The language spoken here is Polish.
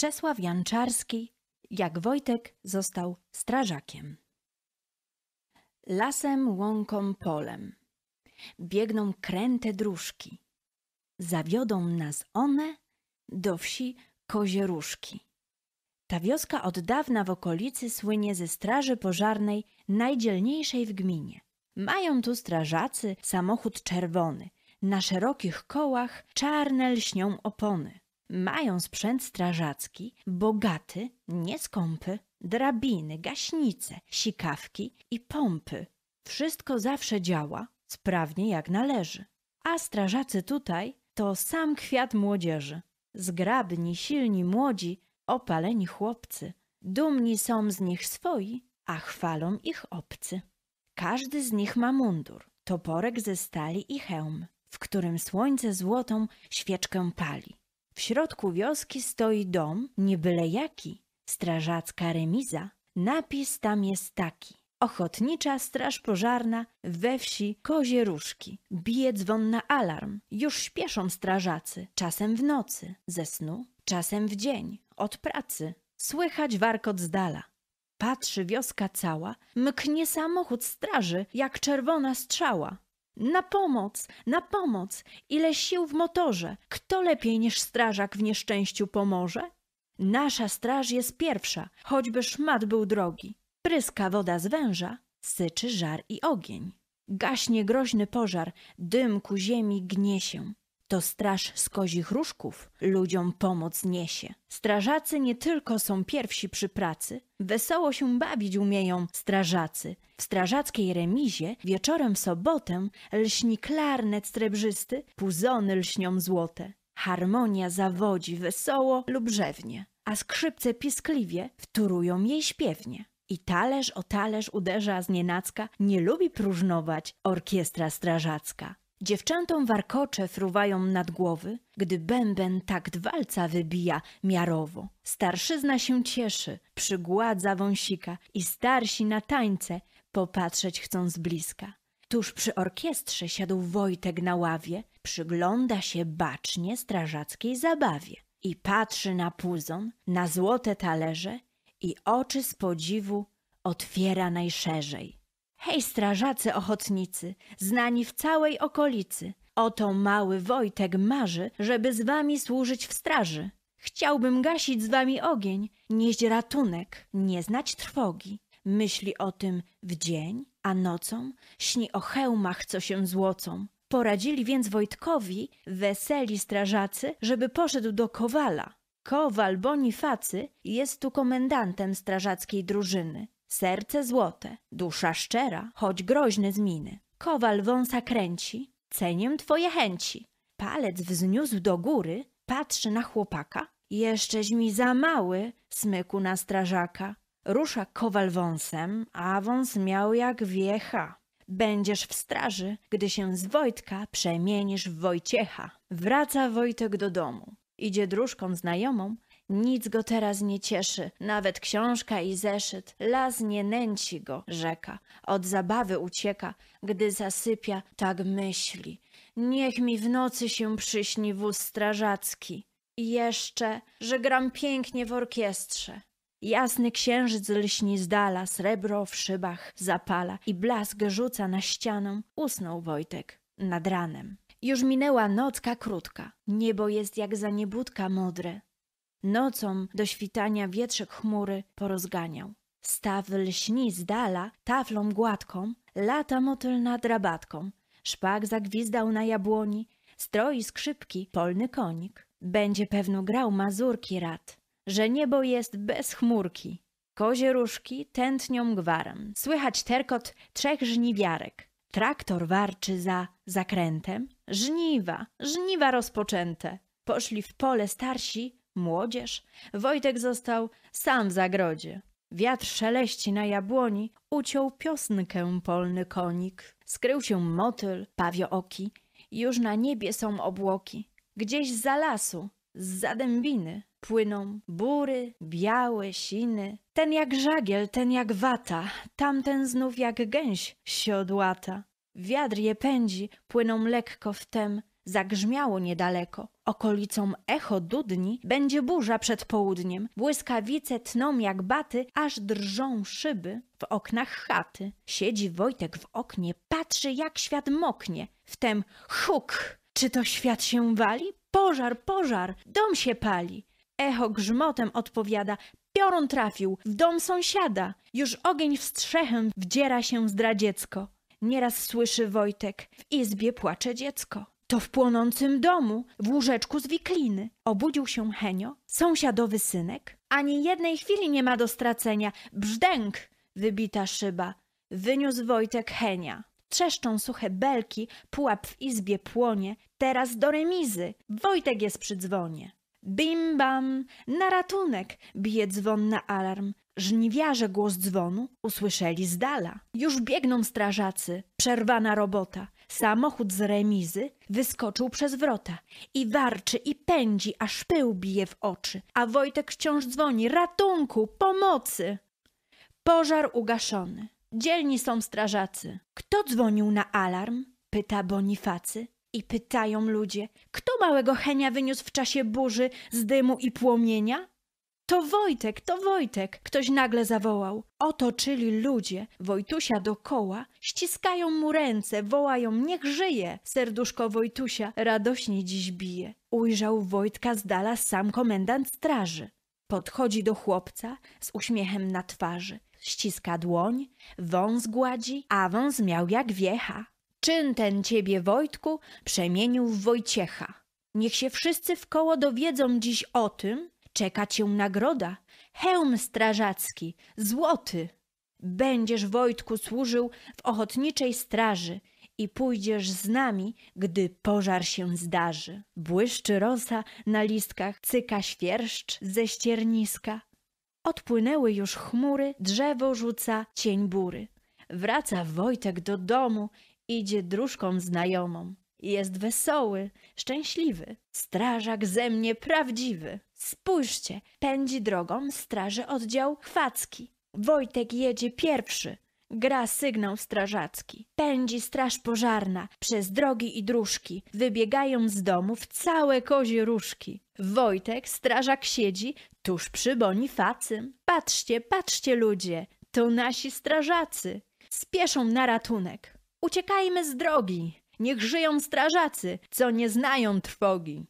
Czesław Janczarski, jak Wojtek został strażakiem. Lasem, łąką, polem biegną kręte dróżki. Zawiodą nas one do wsi Kozieruszki. Ta wioska od dawna w okolicy słynie ze straży pożarnej najdzielniejszej w gminie. Mają tu strażacy samochód czerwony, na szerokich kołach czarne lśnią opony. Mają sprzęt strażacki, bogaty, nieskąpy, drabiny, gaśnice, sikawki i pompy. Wszystko zawsze działa, sprawnie jak należy. A strażacy tutaj to sam kwiat młodzieży. Zgrabni, silni młodzi, opaleni chłopcy. Dumni są z nich swoi, a chwalą ich obcy. Każdy z nich ma mundur, toporek ze stali i hełm, w którym słońce złotą świeczkę pali. W środku wioski stoi dom, nie byle jaki, strażacka remiza. Napis tam jest taki. Ochotnicza Straż Pożarna we wsi Kozie Różki. Bije dzwon na alarm. Już śpieszą strażacy, czasem w nocy, ze snu, czasem w dzień, od pracy. Słychać warkot z dala. Patrzy wioska cała, mknie samochód straży, jak czerwona strzała. Na pomoc, na pomoc! Ile sił w motorze! Kto lepiej niż strażak w nieszczęściu pomoże? Nasza straż jest pierwsza, choćby szmat był drogi. Pryska woda z węża, syczy żar i ogień. Gaśnie groźny pożar, dym ku ziemi gnie się to straż z kozich różków ludziom pomoc niesie. Strażacy nie tylko są pierwsi przy pracy, wesoło się bawić umieją strażacy. W strażackiej remizie wieczorem w sobotę lśni klarnet srebrzysty, puzony lśnią złote. Harmonia zawodzi wesoło lub rzewnie, a skrzypce piskliwie wturują jej śpiewnie. I talerz o talerz uderza z nienacka, nie lubi próżnować orkiestra strażacka. Dziewczętom warkocze fruwają nad głowy, gdy bęben tak walca wybija miarowo. Starszyzna się cieszy, przygładza wąsika i starsi na tańce popatrzeć chcą z bliska. Tuż przy orkiestrze siadł Wojtek na ławie, przygląda się bacznie strażackiej zabawie i patrzy na puzon, na złote talerze i oczy z podziwu otwiera najszerzej. Hej, strażacy ochotnicy, znani w całej okolicy. Oto mały Wojtek marzy, żeby z wami służyć w straży. Chciałbym gasić z wami ogień, nieść ratunek, nie znać trwogi. Myśli o tym w dzień, a nocą śni o hełmach, co się złocą. Poradzili więc Wojtkowi, weseli strażacy, żeby poszedł do Kowala. Kowal Bonifacy jest tu komendantem strażackiej drużyny. Serce złote, dusza szczera, choć groźny z miny. Kowal wąsa kręci, cenię twoje chęci. Palec wzniósł do góry, patrzy na chłopaka. Jeszcześ mi za mały, smyku na strażaka. Rusza kowal wąsem, a wąs miał jak wiecha. Będziesz w straży, gdy się z Wojtka przemienisz w Wojciecha. Wraca Wojtek do domu. Idzie dróżką znajomą, nic go teraz nie cieszy, nawet książka i zeszyt. Las nie nęci go, rzeka. Od zabawy ucieka, gdy zasypia, tak myśli. Niech mi w nocy się przyśni wóz strażacki. I jeszcze, że gram pięknie w orkiestrze. Jasny księżyc lśni z dala, srebro w szybach zapala i blask rzuca na ścianę. Usnął Wojtek nad ranem. Już minęła nocka krótka, niebo jest jak za modre, Nocą do świtania wietrzek chmury porozganiał. Staw lśni z dala taflą gładką, lata motyl nad rabatką. Szpak zagwizdał na jabłoni, stroi skrzypki polny konik. Będzie pewno grał mazurki rad, że niebo jest bez chmurki. Kozie różki tętnią gwarem, słychać terkot trzech żniwiarek. Traktor warczy za zakrętem. Żniwa, żniwa rozpoczęte. Poszli w pole starsi młodzież. Wojtek został sam w zagrodzie. Wiatr szeleści na jabłoni, uciął piosnkę polny konik. Skrył się motyl, pawiooki, już na niebie są obłoki. Gdzieś za lasu, z zadębiny, płyną bury, białe, siny. Ten jak żagiel, ten jak wata, tamten znów jak gęś siodłata. Wiatr je pędzi, płyną lekko wtem. Zagrzmiało niedaleko. Okolicą echo dudni będzie burza przed południem. Błyskawice tną jak baty, aż drżą szyby w oknach chaty. Siedzi Wojtek w oknie, patrzy jak świat moknie. Wtem huk! Czy to świat się wali? Pożar, pożar! Dom się pali! Echo grzmotem odpowiada, piorun trafił, w dom sąsiada. Już ogień strzechem wdziera się zdradziecko. Nieraz słyszy Wojtek, w izbie płacze dziecko. To w płonącym domu, w łóżeczku z wikliny. Obudził się Henio, sąsiadowy synek. Ani jednej chwili nie ma do stracenia. Brzdęk! Wybita szyba. Wyniósł Wojtek Henia. Trzeszczą suche belki, pułap w izbie płonie. Teraz do remizy. Wojtek jest przy dzwonie. Bim bam! Na ratunek! Bije dzwon na alarm. Żniwiarze głos dzwonu usłyszeli z dala. Już biegną strażacy. Przerwana robota. Samochód z remizy wyskoczył przez wrota i warczy i pędzi, aż pył bije w oczy. A Wojtek wciąż dzwoni: ratunku, pomocy! Pożar ugaszony. Dzielni są strażacy. Kto dzwonił na alarm? pyta Bonifacy. I pytają ludzie, kto małego Henia wyniósł w czasie burzy z dymu i płomienia? To Wojtek, to Wojtek! Ktoś nagle zawołał. Otoczyli ludzie, Wojtusia dokoła, ściskają mu ręce, wołają, niech żyje! Serduszko Wojtusia radośnie dziś bije. Ujrzał Wojtka z dala sam komendant straży. Podchodzi do chłopca z uśmiechem na twarzy. Ściska dłoń, wąs gładzi, a wąs miał jak wiecha. Czyn ten ciebie, Wojtku, przemienił w Wojciecha. Niech się wszyscy w koło dowiedzą dziś o tym, Czeka cię nagroda, hełm strażacki, złoty. Będziesz, Wojtku, służył w ochotniczej straży i pójdziesz z nami, gdy pożar się zdarzy. Błyszczy rosa na listkach, cyka świerszcz ze ścierniska. Odpłynęły już chmury, drzewo rzuca cień bury. Wraca Wojtek do domu, idzie dróżką znajomą. Jest wesoły, szczęśliwy, strażak ze mnie prawdziwy. Spójrzcie, pędzi drogą straży oddział chwacki. Wojtek jedzie pierwszy. Gra sygnał strażacki. Pędzi straż pożarna przez drogi i dróżki. Wybiegają z domów całe kozie różki. Wojtek, strażak siedzi tuż przy Bonifacym. Patrzcie, patrzcie ludzie, to nasi strażacy. Spieszą na ratunek. Uciekajmy z drogi. Niech żyją strażacy, co nie znają trwogi.